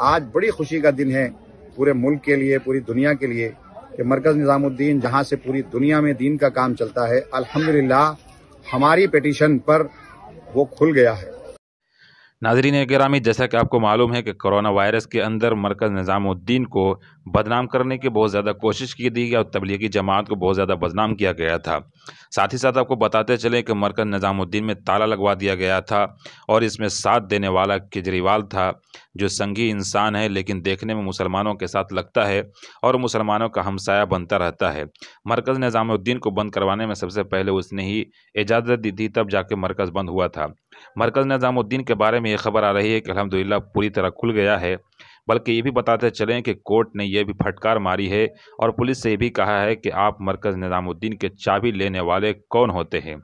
आज बड़ी खुशी का दिन है पूरे मुल्क के लिए पूरी दुनिया के लिए कि मरकज़ निज़ामुद्दीन जहाँ से पूरी दुनिया में दीन का काम चलता है अल्हम्दुलिल्लाह हमारी पिटीशन पर वो खुल गया है नाजरीन ग्रामी जैसा कि आपको मालूम है कि कोरोना वायरस के अंदर मरकज़ निज़ामुद्दीन को बदनाम करने की बहुत ज़्यादा कोशिश की दी गई और तबलीगी जमात को बहुत ज़्यादा बदनाम किया गया था साथ ही साथ आपको बताते चले कि मरकज़ निज़ामुद्दीन में ताला लगवा दिया गया था और इसमें साथ देने वाला केजरीवाल था जो संगी इंसान है लेकिन देखने में मुसलमानों के साथ लगता है और मुसलमानों का हमसाया बनता रहता है मरकज़ निज़ामुद्दीन को बंद करवाने में सबसे पहले उसने ही इजाज़त दी थी तब जाके मरकज़ बंद हुआ था मरकज़ निज़ामुद्दीन के बारे में ये खबर आ रही है कि अलहमदिल्ला पूरी तरह खुल गया है बल्कि ये भी बताते चलें कि कोर्ट ने यह भी फटकार मारी है और पुलिस से ये भी कहा है कि आप मरकज़ निज़ामुद्दीन के चाबी लेने वाले कौन होते हैं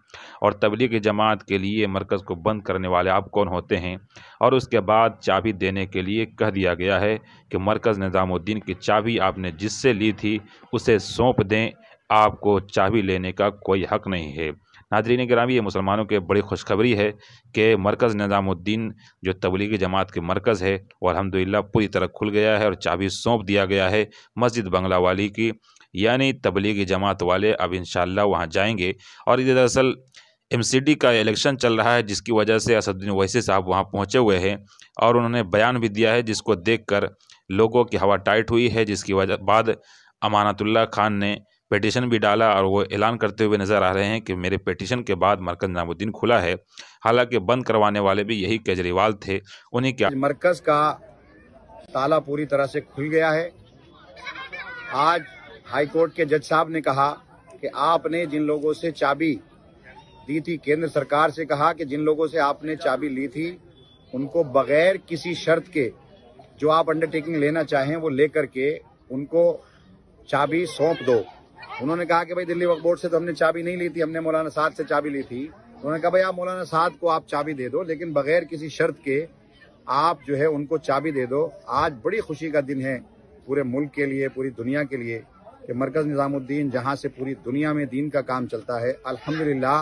और तबलीग जमात के लिए मरकज़ को बंद करने वाले आप कौन होते हैं और उसके बाद चाबी देने के लिए कह दिया गया है कि मरकज़ निज़ामुद्दीन की चाबी आपने जिससे ली थी उसे सौंप दें आपको चाबी लेने का कोई हक नहीं है नाजरीन ग्रामी ये मुसलमानों के बड़ी खुशखबरी है कि मरकज़ निज़ामुद्दीन जो तबलीगी जमात के मरकज़ है और अलहमदिल्ला पूरी तरह खुल गया है और चाबी सौंप दिया गया है मस्जिद बंगला वाली की यानी तबलीगी जमात वाले अब इन वहाँ जाएंगे और ये दरअसल एम का इलेक्शन चल रहा है जिसकी वजह से असदुद्दीन वैसी साहब वहाँ पहुँचे हुए हैं और उन्होंने बयान भी दिया है जिसको देख कर लोगों की हवा टाइट हुई है जिसकी वजह बाद अमानतुल्ला खान ने पटिशन भी डाला और वो ऐलान करते हुए नजर आ रहे हैं कि मेरे पटिशन के बाद मरकज नामुद्दीन खुला है हालांकि बंद करवाने वाले भी यही केजरीवाल थे उन्हें क्या मरकज का ताला पूरी तरह से खुल गया है आज हाईकोर्ट के जज साहब ने कहा कि आपने जिन लोगों से चाबी दी थी केंद्र सरकार से कहा कि जिन लोगों से आपने चाबी ली थी उनको बगैर किसी शर्त के जो आप अंडरटेकिंग लेना चाहें वो लेकर के उनको चाबी सौंप दो उन्होंने कहा कि भाई दिल्ली वक्त बोर्ड से तो हमने चाबी नहीं ली थी हमने मौलाना साद से चाबी ली थी उन्होंने कहा भाई आप मौलाना साद को आप चाबी दे दो लेकिन बगैर किसी शर्त के आप जो है उनको चाबी दे दो आज बड़ी खुशी का दिन है पूरे मुल्क के लिए पूरी दुनिया के लिए कि मरकज़ निज़ामुद्दीन जहाँ से पूरी दुनिया में दीन का काम चलता है अलहमदिल्ला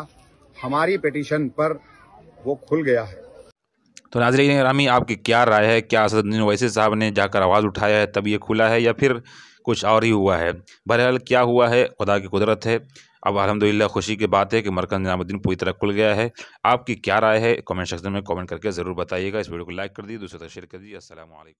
हमारी पिटिशन पर वो खुल गया है तो नाजरी रामी आपकी क्या राय है क्या असदुद्दीन वैसे साहब ने जाकर आवाज़ उठाया है तब ये खुला है या फिर कुछ और ही हुआ है बहरहाल क्या हुआ है खुदा की कुदरत है अब अलहमदिल्ला खुशी की बात है कि मरकज निजामुद्दीन पूरी तरह खुल गया है आपकी क्या राय है कमेंट सेक्शन में कमेंट करके ज़रूर बताइएगा इस वीडियो को लाइक कर दीजिए दूसरे तक शेयर कर दीजिए असल